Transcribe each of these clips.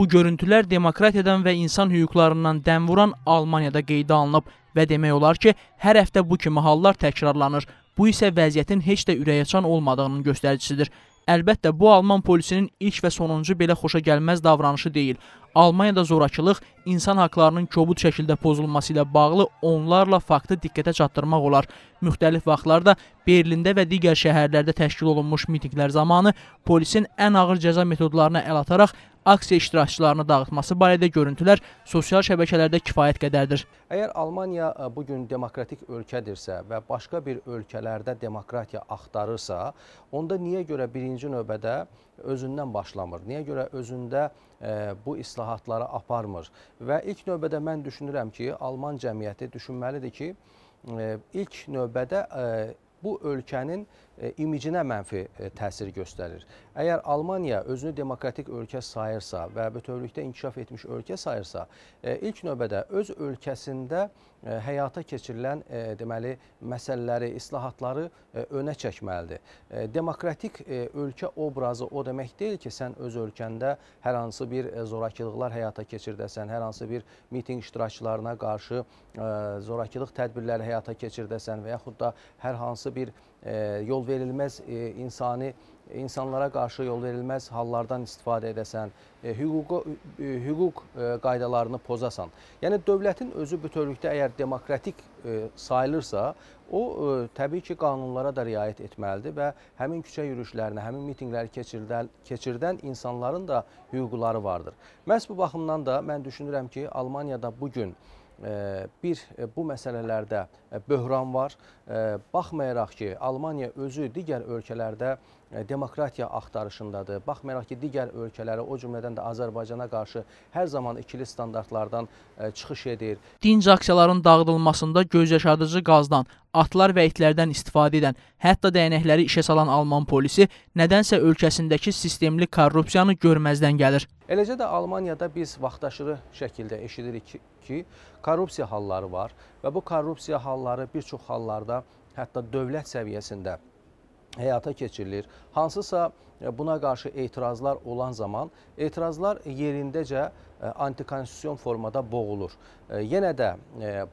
Bu görüntülər demokratiyadan və insan hüquqlarından dəm vuran Almaniyada qeydə alınıb və demək olar ki, hər həftə bu kimi hallar təkrarlanır. Bu isə vəziyyətin heç də ürəyəçan olmadığının göstəricisidir. Əlbəttə, bu Alman polisinin ilk və sonuncu belə xoşa gəlməz davranışı deyil. Almaniyada zorakılıq insan haqlarının kobud şəkildə pozulması ilə bağlı onlarla faktı diqqətə çatdırmaq olar. Müxtəlif vaxtlarda Berlində və digər şəhərlərdə təşkil olunmuş mitinqlər zamanı polisin ən ağır cəza metodlarına əl ataraq aksiya iştirakçılarını dağıtması barədə görüntülər sosial şəbəkələrdə kifayət qədərdir. Əgər Almaniya e, bu gün demokratik ölkədirsə və başqa bir ölkələrdə demokratiya axtarırsa, onda niyə görə birinci növbədə özündən başlamır? Niyə görə özündə e, bu İslam islahatlara aparmır. Və ilk növbədə mən düşünürəm ki, Alman cəmiyyəti düşünməlidir ki, e, ilk növbədə e, bu ölkənin E, imicinə mənfi e, təsir göstərir. Əgər Almaniya özünü demokratik ölkə sayırsa və bütövlükdə inkişaf etmiş ölkə sayırsa, e, ilk növbədə öz ölkəsində həyata keçirilən deməli məsələləri, islahatları önə çəkməlidir. Demokratik ölkə obrazı o demək deyil ki, sən öz ölkəndə hər hansı bir zorakılıqlar həyata keçirdəsən, hər hansı bir mitinq iştirakçılarına qarşı zorakılıq tədbirləri həyata keçirdəsən və yaxud da hər hansı bir yol verilməz e, insani insanlara qarşı yol verilməz hallardan istifadə edəsən, e, hüququ, e, hüquq qaydalarını pozasan. Yəni, dövlətin özü bütövlükdə əgər demokratik sayılırsa, o təbii ki, qanunlara da riayət etməlidir və həmin küçə yürüyüşlərinə, həmin mitingləri keçirdən, keçirdən insanların da hüquqları vardır. Məhz bu baxımdan da mən düşünürəm ki, Almaniyada bugün bir e, bu məsələlərdə e, böhran var. Baxmayaraq ki, Almaniya özü digər ölkələrdə E, demokratiya axtarışındadır. Baxmayaraq ki, digər ölkələrə, o cümlədən də Azərbaycana qarşı hər zaman ikili standartlardan e, çıxış edir. Dinc aksiyaların dağıdılmasında gözyaşardıcı qazdan, atlar və itlərdən istifadə edən, hətta dəyənəkləri işə salan Alman polisi nədənsə ölkəsindəki sistemli korrupsiyanı görməzdən gəlir. Eləcə də Almaniyada biz vaxtaşırı şəkildə eşidirik ki, korrupsiya halları var və bu korrupsiya halları bir çox hallarda hətta dövlət səviyyəsində həyata keçirilir. Hansısa e, buna qarşı etirazlar olan zaman etirazlar yerindəcə e, antikonstitusyon formada boğulur. E, yenə də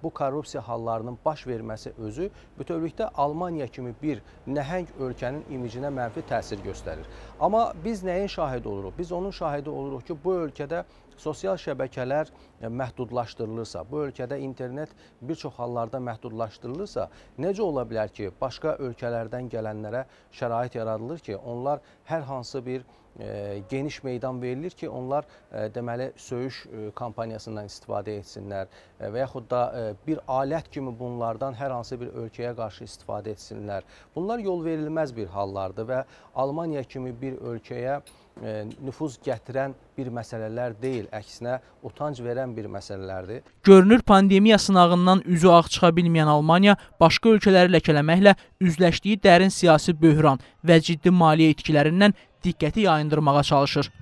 bu korrupsiya hallarının baş verməsi özü bütövlükdə Almaniya kimi bir nəhəng ölkənin imicinə mənfi təsir göstərir. Amma biz nəyin şahidi oluruq? Biz onun şahidi oluruq ki, bu ölkədə sosial şəbəkələr e, məhdudlaşdırılırsa, bu ölkədə internet bir çox hallarda məhdudlaşdırılırsa, necə ola bilər ki, başqa ölkələrdən gələnlərə şərait yaradılır ki, onlar hər hansı bir e, geniş meydan verilir ki, onlar e, deməli söyüş kampaniyasından istifadə etsinlər və yaxud da bir alət kimi bunlardan hər hansı bir ölkəyə qarşı istifadə etsinlər. Bunlar yol verilməz bir hallardır və Almaniya kimi bir ölkəyə E, nüfuz gətirən bir məsələlər deyil, əksinə utanc verən bir məsələlərdir. Görünür pandemiya sınağından üzü ağ çıxa bilməyən Almaniya başqa ölkələri ləkələməklə üzləşdiyi dərin siyasi böhran və ciddi maliyyə itkilərindən diqqəti yayındırmağa çalışır.